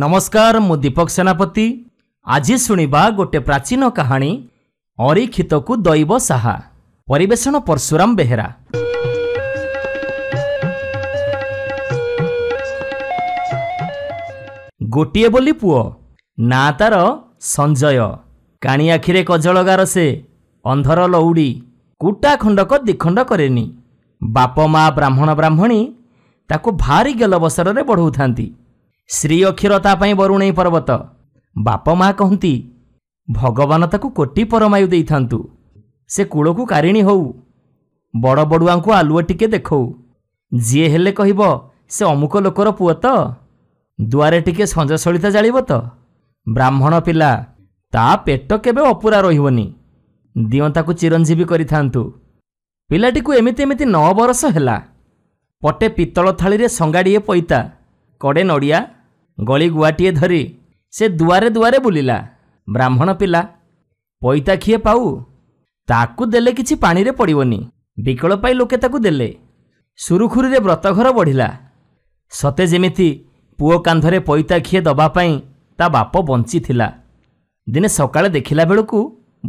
ନମସ୍କାର ମୁଁ ଦୀପକ ସେନାପତି ଆଜି ଶୁଣିବା ଗୋଟିଏ ପ୍ରାଚୀନ କାହାଣୀ ଅରିକ୍ଷିତକୁ ଦୈବ ସାହା ପରିବେଷଣ ପରଶୁରାମ ବେହେରା ଗୋଟିଏ ବୋଲି ପୁଅ ନା ତାର ସଞ୍ଜୟ କାଣି ଆଖିରେ କଜଳଗାର ସେ ଅନ୍ଧର ଲଉଡ଼ି କୁଟା ଖଣ୍ଡକ ଦ୍ୱିଖଣ୍ଡ କରେନି ବାପ ମା' ବ୍ରାହ୍ମଣ ବ୍ରାହ୍ମଣୀ ତାକୁ ଭାରି ଗେଲବସରରେ ବଢ଼ଉଥାନ୍ତି ଶ୍ରୀ ଅକ୍ଷୀର ତା ପାଇଁ ବରୁଣେଇ ପର୍ବତ ବାପ ମା କହନ୍ତି ଭଗବାନ ତାକୁ କୋଟି ପରମାୟୁ ଦେଇଥାନ୍ତୁ ସେ କୂଳକୁ କାରିଣୀ ହେଉ ବଡ଼ ବଡ଼ୁଆଙ୍କୁ ଆଲୁଅ ଟିକେ ଦେଖଉ ଯିଏ ହେଲେ କହିବ ସେ ଅମୁକ ଲୋକର ପୁଅ ତ ଦୁଆରେ ଟିକେ ସଞ୍ଜସଳିତା ଜାଳିବ ତ ବ୍ରାହ୍ମଣ ପିଲା ତା ପେଟ କେବେ ଅପୁରା ରହିବନି ଦିଅ ତାକୁ ଚିରଞ୍ଜୀବୀ କରିଥାନ୍ତୁ ପିଲାଟିକୁ ଏମିତି ଏମିତି ନଅ ବରଷ ହେଲା ପଟେ ପିତ୍ତଳ ଥାଳିରେ ସଙ୍ଗାଡ଼ିଏ ପଇତା କଡ଼େ ନଡ଼ିଆ ଗଳି ଗୁଆଟିଏ ଧରି ସେ ଦୁଆରେ ଦୁଆରେ ବୁଲିଲା ବ୍ରାହ୍ମଣ ପିଲା ପଇତା ଖିଏ ପାଉ ତାକୁ ଦେଲେ କିଛି ପାଣିରେ ପଡ଼ିବନି ବିକଳ ପାଇଁ ଲୋକେ ତାକୁ ଦେଲେ ସୁରୁଖୁରୁରେ ବ୍ରତଘର ବଢ଼ିଲା ସତେ ଯେମିତି ପୁଅ କାନ୍ଧରେ ପଇତା ଖିଏ ଦେବା ପାଇଁ ତା ବାପ ବଞ୍ଚିଥିଲା ଦିନେ ସକାଳେ ଦେଖିଲା ବେଳକୁ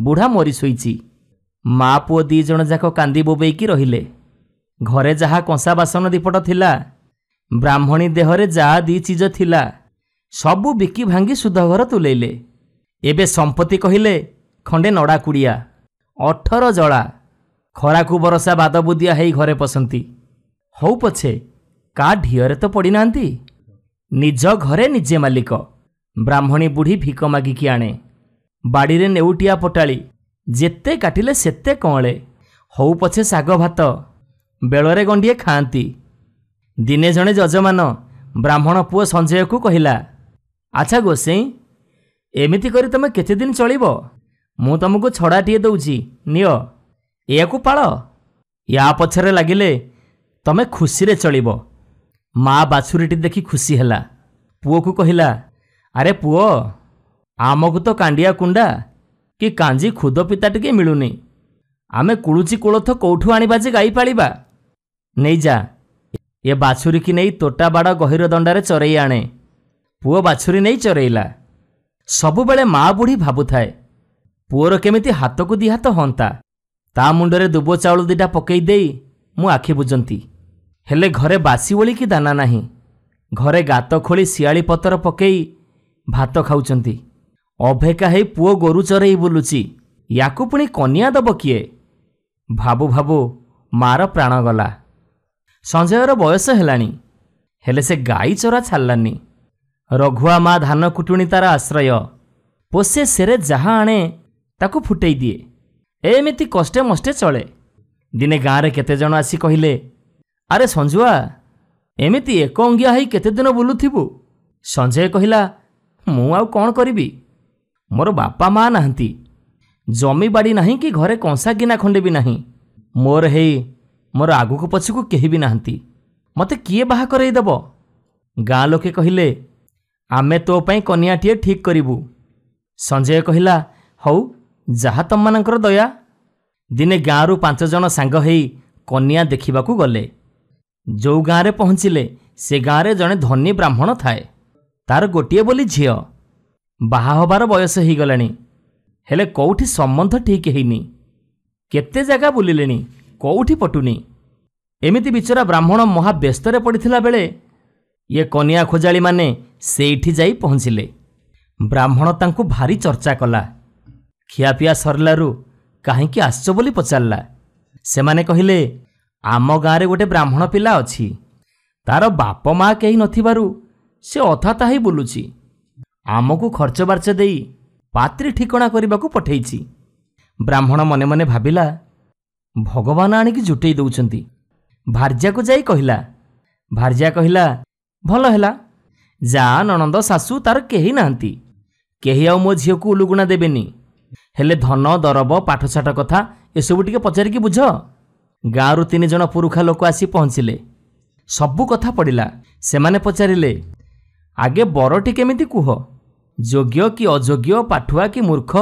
ବୁଢ଼ା ମରି ଶୋଇଛି ମା' ପୁଅ ଦୁଇ ଜଣ ଯାକ କାନ୍ଦି ବୋବେଇକି ରହିଲେ ଘରେ ଯାହା କଂସା ବାସନ ଦୀପଟ ଥିଲା ବ୍ରାହ୍ମଣୀ ଦେହରେ ଯାହା ଦୁଇ ଚିଜ ଥିଲା ସବୁ ବିକି ଭାଙ୍ଗି ସୁଧଘର ତୁଲେଇଲେ ଏବେ ସମ୍ପତ୍ତି କହିଲେ ଖଣ୍ଡେ ନଡ଼ା କୁଡ଼ିଆ ଅଠର ଜଳା ଖରାକୁ ବରଷା ବାଦବୁଦିଆ ହେଇ ଘରେ ପଶନ୍ତି ହଉ ପଛେ କାହା ଢିଅରେ ତ ପଡ଼ିନାହାନ୍ତି ନିଜ ଘରେ ନିଜେ ମାଲିକ ବ୍ରାହ୍ମଣୀ ବୁଢ଼ୀ ଭିକ ମାଗିକି ଆଣେ ବାଡ଼ିରେ ନେଉଟିଆ ପଟାଳି ଯେତେ କାଟିଲେ ସେତେ କଅଁଳେ ହଉ ପଛେ ଶାଗ ଭାତ ବେଳରେ ଗଣ୍ଡିଏ ଖାଆନ୍ତି ଦିନେ ଜଣେ ଯଜମାନ ବ୍ରାହ୍ମଣ ପୁଅ ସଞ୍ଜୟକୁ କହିଲା ଆଚ୍ଛା ଗୋସେଇ ଏମିତି କରି ତୁମେ କେତେଦିନ ଚଳିବ ମୁଁ ତୁମକୁ ଛଡ଼ାଟିଏ ଦେଉଛି ନିଅ ଏହାକୁ ପାଳ ୟା ପଛରେ ଲାଗିଲେ ତୁମେ ଖୁସିରେ ଚଳିବ ମା ବାଛୁରୀଟି ଦେଖି ଖୁସି ହେଲା ପୁଅକୁ କହିଲା ଆରେ ପୁଅ ଆମକୁ ତ କାଣ୍ଡିଆ କୁଣ୍ଡା କି କାଞ୍ଜି ଖୁଦ ପିତା ଟିକେ ମିଳୁନି ଆମେ କୁଳୁଚି କୋଳଥ କେଉଁଠୁ ଆଣିବା ଯେ ଗାଈ ପାଳିବା ନେଇଯା ଏ ବାଛୁରୀକି ନେଇ ତୋଟା ବାଡ଼ ଗହିର ଦଣ୍ଡାରେ ଚରେଇ ଆଣେ ପୁଅ ବାଛୁରୀ ନେଇ ଚରେଇଲା ସବୁବେଳେ ମା ବୁଢ଼ୀ ଭାବୁଥାଏ ପୁଅର କେମିତି ହାତକୁ ଦୁଇ ହାତ ହନ୍ତା ତା ମୁଣ୍ଡରେ ଦୁବ ଚାଉଳ ଦୁଇଟା ପକେଇ ଦେଇ ମୁଁ ଆଖି ବୁଜନ୍ତି ହେଲେ ଘରେ ବାସି ଓଳିକି ଦାନା ନାହିଁ ଘରେ ଗାତ ଖୋଳି ଶିଆଳି ପତର ପକେଇ ଭାତ ଖାଉଛନ୍ତି ଅଭେକା ହେଇ ପୁଅ ଗୋରୁ ଚରେଇ ବୁଲୁଛି ୟାକୁ ପୁଣି କନିଆ ଦେବ କିଏ ଭାବୁ ଭାବୁ ମାର ପ୍ରାଣ ଗଲା ସଞ୍ଜୟର ବୟସ ହେଲାଣି ହେଲେ ସେ ଗାଈ ଚରା ଛାଡ଼ିଲାନି ରଘୁଆ ମା' ଧାନ କୁଟୁଣୀ ତାର ଆଶ୍ରୟ ପୋଷେ ସେରେ ଯାହା ଆଣେ ତାକୁ ଫୁଟେଇ ଦିଏ ଏମିତି କଷ୍ଟେ ମଷ୍ଟେ ଚଳେ ଦିନେ ଗାଁରେ କେତେଜଣ ଆସି କହିଲେ ଆରେ ସଞ୍ଜୁଆ ଏମିତି ଏକ ଅଙ୍ଗିଆ ହୋଇ କେତେଦିନ ବୁଲୁଥିବୁ ସଞ୍ଜୟ କହିଲା ମୁଁ ଆଉ କ'ଣ କରିବି ମୋର ବାପା ମା' ନାହାନ୍ତି ଜମିବାଡ଼ି ନାହିଁ କି ଘରେ କଂସା ଗିନା ଖଣ୍ଡେ ବି ନାହିଁ ମୋର ହେଇ ମୋର ଆଗକୁ ପଛକୁ କେହି ବି ନାହାନ୍ତି ମୋତେ କିଏ ବାହା କରାଇଦେବ ଗାଁ ଲୋକେ କହିଲେ ଆମେ ତୋ ପାଇଁ କନିଆଟିଏ ଠିକ୍ କରିବୁ ସଞ୍ଜୟ କହିଲା ହଉ ଯାହା ତମମାନଙ୍କର ଦୟା ଦିନେ ଗାଁରୁ ପାଞ୍ଚ ଜଣ ସାଙ୍ଗ ହୋଇ କନିଆ ଦେଖିବାକୁ ଗଲେ ଯେଉଁ ଗାଁରେ ପହଞ୍ଚିଲେ ସେ ଗାଁରେ ଜଣେ ଧନୀ ବ୍ରାହ୍ମଣ ଥାଏ ତାର ଗୋଟିଏ ବୋଲି ଝିଅ ବାହା ହେବାର ବୟସ ହୋଇଗଲାଣି ହେଲେ କେଉଁଠି ସମ୍ବନ୍ଧ ଠିକ୍ ହେଇନି କେତେ ଜାଗା ବୁଲିଲେଣି କେଉଁଠି ପଟୁନି ଏମିତି ବିଚରା ବ୍ରାହ୍ମଣ ମହାବ୍ୟସ୍ତରେ ପଡ଼ିଥିଲା ବେଳେ ଇଏ କନିଆ ଖୋଜାଳିମାନେ ସେଇଠି ଯାଇ ପହଞ୍ଚିଲେ ବ୍ରାହ୍ମଣ ତାଙ୍କୁ ଭାରି ଚର୍ଚ୍ଚା କଲା ଖିଆପିଆ ସରିଲାରୁ କାହିଁକି ଆସିଛ ବୋଲି ପଚାରିଲା ସେମାନେ କହିଲେ ଆମ ଗାଁରେ ଗୋଟେ ବ୍ରାହ୍ମଣ ପିଲା ଅଛି ତାର ବାପ ମା କେହି ନଥିବାରୁ ସେ ଅଥାତା ହେଇ ବୁଲୁଛି ଆମକୁ ଖର୍ଚ୍ଚ ବାର୍ଚ୍ଚ ଦେଇ ପାତ୍ରୀ ଠିକଣା କରିବାକୁ ପଠେଇଛି ବ୍ରାହ୍ମଣ ମନେ ମନେ ଭାବିଲା ଭଗବାନ ଆଣିକି ଜୁଟେଇ ଦେଉଛନ୍ତି ଭାର୍ଯ୍ୟାକୁ ଯାଇ କହିଲା ଭାର୍ଯ୍ୟା କହିଲା ଭଲ ହେଲା ଯା ନଣନ୍ଦ ଶାଶୁ ତାର କେହି ନାହାନ୍ତି କେହି ଆଉ ମୋ ଝିଅକୁ ଉଲୁଗୁଣା ଦେବେନି ହେଲେ ଧନ ଦରବ ପାଠଶାଠ କଥା ଏସବୁ ଟିକେ ପଚାରିକି ବୁଝ ଗାଁରୁ ତିନି ଜଣ ପୁରୁଖା ଲୋକ ଆସି ପହଞ୍ଚିଲେ ସବୁ କଥା ପଡ଼ିଲା ସେମାନେ ପଚାରିଲେ ଆଗେ ବରଟି କେମିତି କୁହ ଯୋଗ୍ୟ କି ଅଯୋଗ୍ୟ ପାଠୁଆ କି ମୂର୍ଖ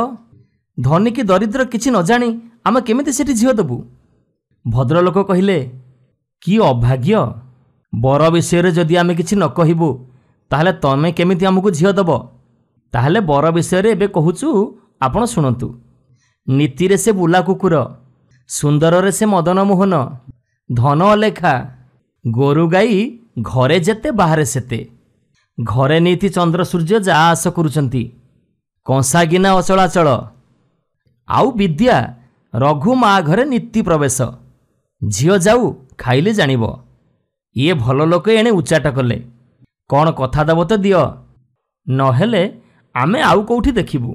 ଧନୀ କି ଦରିଦ୍ର କିଛି ନ ଜାଣି ଆମେ କେମିତି ସେଠି ଝିଅ ଦେବୁ ଭଦ୍ରଲୋକ କହିଲେ କି ଅଭାଗ୍ୟ ବର ବିଷୟରେ ଯଦି ଆମେ କିଛି ନ କହିବୁ ତାହେଲେ ତମେ କେମିତି ଆମକୁ ଝିଅ ଦେବ ତାହେଲେ ବର ବିଷୟରେ ଏବେ କହୁଛୁ ଆପଣ ଶୁଣନ୍ତୁ ନୀତିରେ ସେ ବୁଲା କୁକୁର ସୁନ୍ଦରରେ ସେ ମଦନ ମୋହନ ଧନ ଅଲେଖା ଗୋରୁ ଗାଈ ଘରେ ଯେତେ ବାହାରେ ସେତେ ଘରେ ନୀତି ଚନ୍ଦ୍ର ସୂର୍ଯ୍ୟ ଯା ଆସ କରୁଛନ୍ତି କଂସାଗିନା ଅଚଳାଚଳ ଆଉ ବିଦ୍ୟା ରଘୁ ମା ଘରେ ନୀତି ପ୍ରବେଶ ଝିଅ ଯାଉ ଖାଇଲେ ଜାଣିବ ଇଏ ଭଲ ଲୋକ ଏଣେ ଉଚ୍ଚାଟ କଲେ କ'ଣ କଥା ଦେବ ତ ଦିଅ ନହେଲେ ଆମେ ଆଉ କେଉଁଠି ଦେଖିବୁ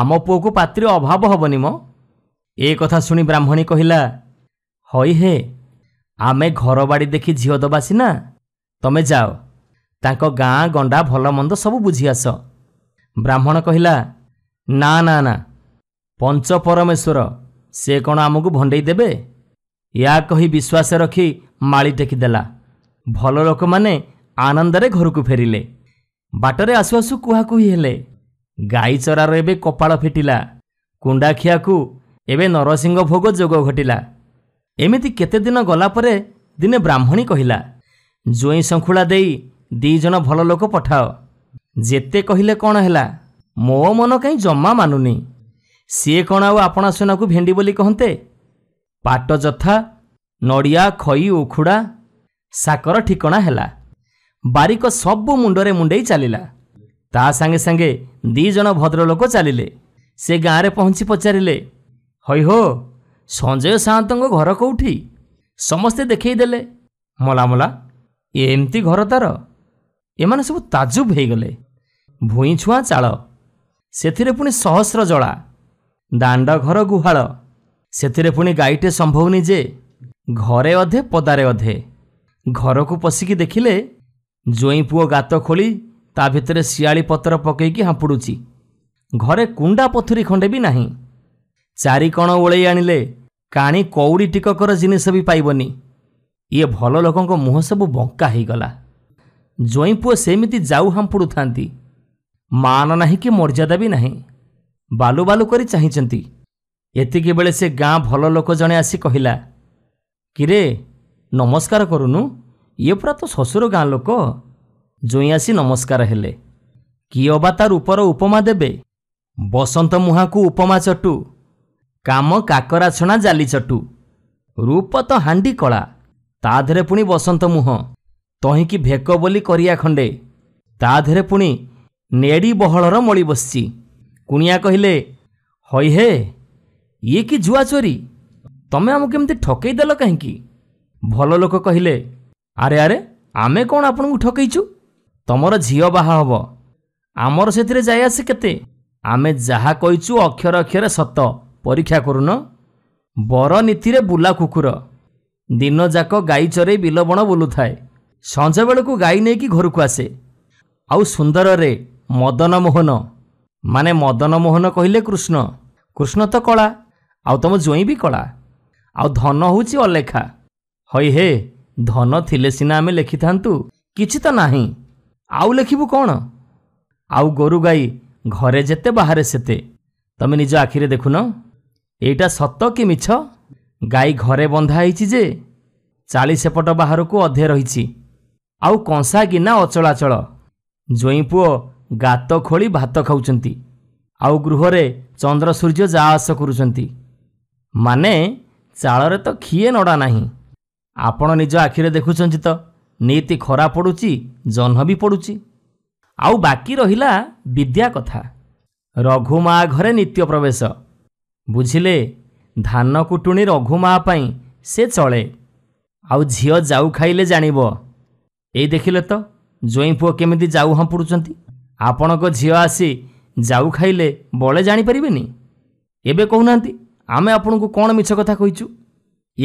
ଆମ ପୁଅକୁ ପାତ୍ର ଅଭାବ ହେବନି ମ ଏ କଥା ଶୁଣି ବ୍ରାହ୍ମଣୀ କହିଲା ହଇ ହେ ଆମେ ଘରବାଡ଼ି ଦେଖି ଝିଅ ଦେବା ସିନା ତମେ ଯାଅ ତାଙ୍କ ଗାଁ ଗଣ୍ଡା ଭଲମନ୍ଦ ସବୁ ବୁଝିଆସ ବ୍ରାହ୍ମଣ କହିଲା ନା ନା ନା ପଞ୍ଚ ପରମେଶ୍ୱର ସେ କ'ଣ ଆମକୁ ଭଣ୍ଡେଇ ଦେବେ ଏହା କହି ବିଶ୍ୱାସ ରଖି ମାଳି ଟେକିଦେଲା ଭଲ ଲୋକମାନେ ଆନନ୍ଦରେ ଘରକୁ ଫେରିଲେ ବାଟରେ ଆସୁ ଆସୁ କୁହାକୁହି ହେଲେ ଗାଈ ଚରାର ଏବେ କପାଳ ଫିଟିଲା କୁଣ୍ଡାଖିଆକୁ ଏବେ ନରସିଂହ ଭୋଗ ଯୋଗ ଘଟିଲା ଏମିତି କେତେଦିନ ପରେ ଦିନେ ବ୍ରାହ୍ମଣୀ କହିଲା ଜୁଇଁ ଶଙ୍ଖୁଳା ଦେଇ ଦୁଇ ଜଣ ଭଲ ଲୋକ ପଠାଅ ଯେତେ କହିଲେ କ'ଣ ହେଲା ମୋ ମନ କାହିଁ ଜମା ମାନୁନି ସିଏ କ'ଣ ଆଉ ଆପଣା ସୁନାକୁ ଭେଣ୍ଡି ବୋଲି କହନ୍ତେ ପାଟ ଯଥା ନଡ଼ିଆ ଖଇ ଉଖୁଡ଼ା ସାକର ଠିକଣା ହେଲା ବାରିକ ସବୁ ମୁଣ୍ଡରେ ମୁଣ୍ଡେଇ ଚାଲିଲା ତା ସାଙ୍ଗେ ସାଙ୍ଗେ ଦୁଇ ଜଣ ଭଦ୍ରଲୋକ ଚାଲିଲେ ସେ ଗାଁରେ ପହଞ୍ଚି ପଚାରିଲେ ହଇ ହୋ ସଞ୍ଜୟ ସାଆନ୍ତଙ୍କ ଘର କେଉଁଠି ସମସ୍ତେ ଦେଖେଇଦେଲେ ମଲାମଲା ଏମିତି ଘର ତାର ଏମାନେ ସବୁ ତାଜୁବ ହୋଇଗଲେ ଭୂଇଁ ଛୁଆଁ ଚାଳ ସେଥିରେ ପୁଣି ସହସ୍ର ଜଳା ଦାଣ୍ଡ ଘର ଗୁହାଳ ସେଥିରେ ପୁଣି ଗାଈଟେ ସମ୍ଭବନି ଯେ ଘରେ ଅଧେ ପଦାରେ ଅଧେ ଘରକୁ ପଶିକି ଦେଖିଲେ ଜ୍ୱଇଁ ପୁଅ ଗାତ ଖୋଳି ତା ଭିତରେ ଶିଆଳି ପତ୍ର ପକେଇକି ହାମ୍ପୁଡ଼ୁଛି ଘରେ କୁଣ୍ଡା ପଥୁରୀ ଖଣ୍ଡେ ବି ନାହିଁ ଚାରି କଣ ଓଳେଇ ଆଣିଲେ କାଣି କଉଡ଼ି ଟିକକର ଜିନିଷ ବି ପାଇବନି ଇଏ ଭଲ ଲୋକଙ୍କ ମୁହଁ ସବୁ ବଙ୍କା ହୋଇଗଲା ଜ୍ୱଇଁ ପୁଅ ସେମିତି ଯାଉ ହାମ୍ପୁଡ଼ୁଥାନ୍ତି ମାନ ନାହିଁ କି ମର୍ଯ୍ୟାଦା ବି ନାହିଁ ବାଲୁ ବାଲୁ କରି ଚାହିଁଛନ୍ତି ଏତିକିବେଳେ ସେ ଗାଁ ଭଲ ଲୋକ ଜଣେ ଆସି କହିଲା କିରେ ନମସ୍କାର କରୁନୁ ଇଏ ପୁରା ତ ଶ୍ୱଶୁର ଗାଁ ଲୋକ ଜୁଇଁ ଆସି ନମସ୍କାର ହେଲେ କିଏ ବା ତା ରୂପର ଉପମା ଦେବେ ବସନ୍ତ ମୁହାଁକୁ ଉପମା ଚଟୁ କାମ କାକରା ଛଣା ଜାଲି ଚଟୁ ରୂପ ତ ହାଣ୍ଡି କଳା ତା ଦେହରେ ପୁଣି ବସନ୍ତ ମୁହଁ ତହିଁକି ଭେକ ବୋଲି କରିଆ ଖଣ୍ଡେ ତା ଦେହରେ ପୁଣି ନେଡ଼ି ବହଳର ମଳି ବସିଛି କୁଣିଆ କହିଲେ ହଇ ହେ ଇଏ କି ଜୁଆ ଚୋରି ତମେ ଆମକୁ କେମିତି ଠକେଇ ଦେଲ କାହିଁକି ଭଲ ଲୋକ କହିଲେ ଆରେ ଆରେ ଆମେ କ'ଣ ଆପଣଙ୍କୁ ଠକେଇଛୁ ତମର ଝିଅ ବାହା ହେବ ଆମର ସେଥିରେ ଯାଇ ଆସେ କେତେ ଆମେ ଯାହା କହିଛୁ ଅକ୍ଷର ଅକ୍ଷର ସତ ପରୀକ୍ଷା କରୁନ ବର ନୀତିରେ ବୁଲା କୁକୁର ଦିନଯାକ ଗାଈ ଚରେଇ ବିଲବଣ ବୁଲୁଥାଏ ସଞ୍ଜବେଳକୁ ଗାଈ ନେଇକି ଘରକୁ ଆସେ ଆଉ ସୁନ୍ଦରରେ ମଦନ ମୋହନ ମାନେ ମଦନ ମୋହନ କହିଲେ କୃଷ୍ଣ କୃଷ୍ଣ ତ କଳା ଆଉ ତୁମ ଜ୍ୱଇଁ ବି କଳା ଆଉ ଧନ ହେଉଛି ଅଲେଖା ହଇ ହେ ଧନ ଥିଲେ ସିନା ଆମେ ଲେଖିଥାନ୍ତୁ କିଛି ତ ନାହିଁ ଆଉ ଲେଖିବୁ କ'ଣ ଆଉ ଗୋରୁ ଗାଈ ଘରେ ଯେତେ ବାହାରେ ସେତେ ତମେ ନିଜ ଆଖିରେ ଦେଖୁନ ଏଇଟା ସତ କି ମିଛ ଗାଈ ଘରେ ବନ୍ଧା ହେଇଛି ଯେ ଚାଳି ସେପଟ ବାହାରକୁ ଅଧେ ରହିଛି ଆଉ କଂସା ଗିନା ଅଚଳାଚଳ ଜ୍ୱଇଁ ପୁଅ ଗାତ ଖୋଳି ଭାତ ଖାଉଛନ୍ତି ଆଉ ଗୃହରେ ଚନ୍ଦ୍ର ସୂର୍ଯ୍ୟ ଯା ଆସ କରୁଛନ୍ତି ମାନେ ଚାଳରେ ତ ଖିଏ ନଡ଼ା ନାହିଁ ଆପଣ ନିଜ ଆଖିରେ ଦେଖୁଛନ୍ତି ତ ନୀତି ଖରା ପଡ଼ୁଛି ଜହ୍ନ ବି ପଡ଼ୁଛି ଆଉ ବାକି ରହିଲା ବିଦ୍ୟା କଥା ରଘୁମା ଘରେ ନିତ୍ୟ ପ୍ରବେଶ ବୁଝିଲେ ଧାନ କୁଟୁଣି ରଘୁମା ପାଇଁ ସେ ଚଳେ ଆଉ ଝିଅ ଯାଉ ଖାଇଲେ ଜାଣିବ ଏଇ ଦେଖିଲେ ତ ଜ୍ୱଇଁ ପୁଅ କେମିତି ଯାଉ ହଁ ପଡ଼ୁଛନ୍ତି ଆପଣଙ୍କ ଝିଅ ଆସି ଯାଉ ଖାଇଲେ ବଳେ ଜାଣିପାରିବେନି ଏବେ କହୁନାହାନ୍ତି ଆମେ ଆପଣଙ୍କୁ କ'ଣ ମିଛ କଥା କହିଛୁ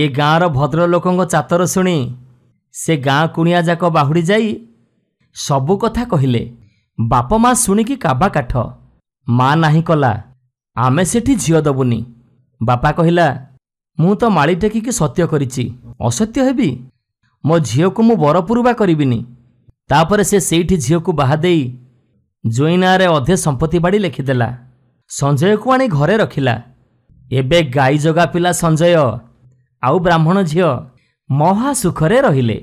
ଏ ଗାଁର ଭଦ୍ରଲୋକଙ୍କ ଚାତର ଶୁଣି ସେ ଗାଁ କୁଣିଆ ଯାକ ବାହୁଡ଼ି ଯାଇ ସବୁ କଥା କହିଲେ ବାପ ମା ଶୁଣିକି କାବା କାଠ ମା ନାହିଁ କଲା ଆମେ ସେଠି ଝିଅ ଦେବୁନି ବାପା କହିଲା ମୁଁ ତ ମାଳି ଟେକିକି ସତ୍ୟ କରିଛି ଅସତ୍ୟ ହେବି ମୋ ଝିଅକୁ ମୁଁ ବରପୁରୁବା କରିବିନି ତାପରେ ସେ ସେଇଠି ଝିଅକୁ ବାହା ଦେଇ ଜୁଇନାରେ ଅଧେ ସମ୍ପତ୍ତି ବାଡ଼ି ଲେଖିଦେଲା ସଞ୍ଜୟକୁ ଆଣି ଘରେ ରଖିଲା ଏବେ ଗାଈ ଜଗା ପିଲା ସଞ୍ଜୟ ଆଉ ବ୍ରାହ୍ମଣ ଝିଅ ମହାସୁଖରେ ରହିଲେ